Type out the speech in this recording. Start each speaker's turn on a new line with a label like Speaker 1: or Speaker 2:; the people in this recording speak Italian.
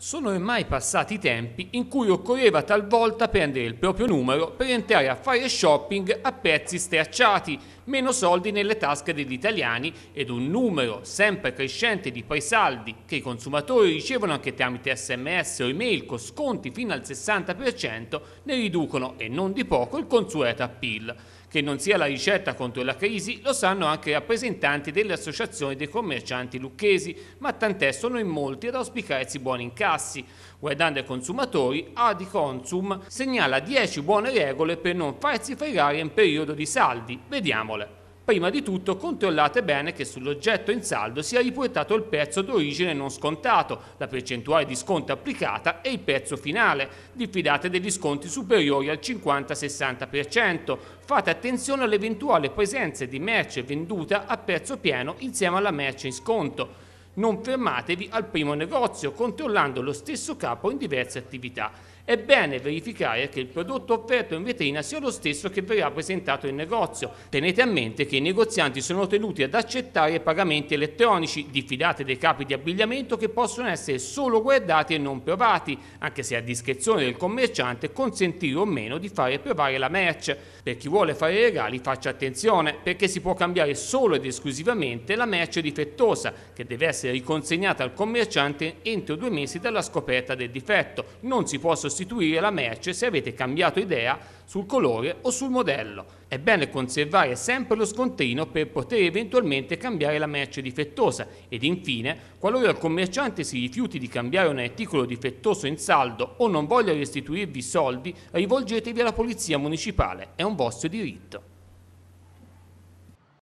Speaker 1: Sono ormai passati i tempi in cui occorreva talvolta prendere il proprio numero per entrare a fare shopping a prezzi stracciati, meno soldi nelle tasche degli italiani ed un numero sempre crescente di presaldi che i consumatori ricevono anche tramite sms o email con sconti fino al 60% ne riducono e non di poco il consueto appeal che non sia la ricetta contro la crisi, lo sanno anche i rappresentanti delle associazioni dei commercianti lucchesi, ma tant'è sono in molti ad auspicarsi buoni incassi. Guardando ai consumatori, Adi Consum segnala 10 buone regole per non farsi fregare in periodo di saldi. Vediamole. Prima di tutto controllate bene che sull'oggetto in saldo sia riportato il prezzo d'origine non scontato, la percentuale di sconto applicata e il prezzo finale. Diffidate degli sconti superiori al 50-60%. Fate attenzione all'eventuale presenza di merce venduta a prezzo pieno insieme alla merce in sconto. Non fermatevi al primo negozio controllando lo stesso capo in diverse attività è bene verificare che il prodotto offerto in vetrina sia lo stesso che verrà presentato in negozio. Tenete a mente che i negozianti sono tenuti ad accettare pagamenti elettronici, diffidate dei capi di abbigliamento che possono essere solo guardati e non provati, anche se a discrezione del commerciante consentire o meno di fare provare la merce. Per chi vuole fare regali faccia attenzione, perché si può cambiare solo ed esclusivamente la merce difettosa, che deve essere riconsegnata al commerciante entro due mesi dalla scoperta del difetto. Non si può sostituire sostituire la merce se avete cambiato idea sul colore o sul modello. È bene conservare sempre lo scontrino per poter eventualmente cambiare la merce difettosa ed infine, qualora il commerciante si rifiuti di cambiare un articolo difettoso in saldo o non voglia restituirvi soldi, rivolgetevi alla polizia municipale, è un vostro diritto.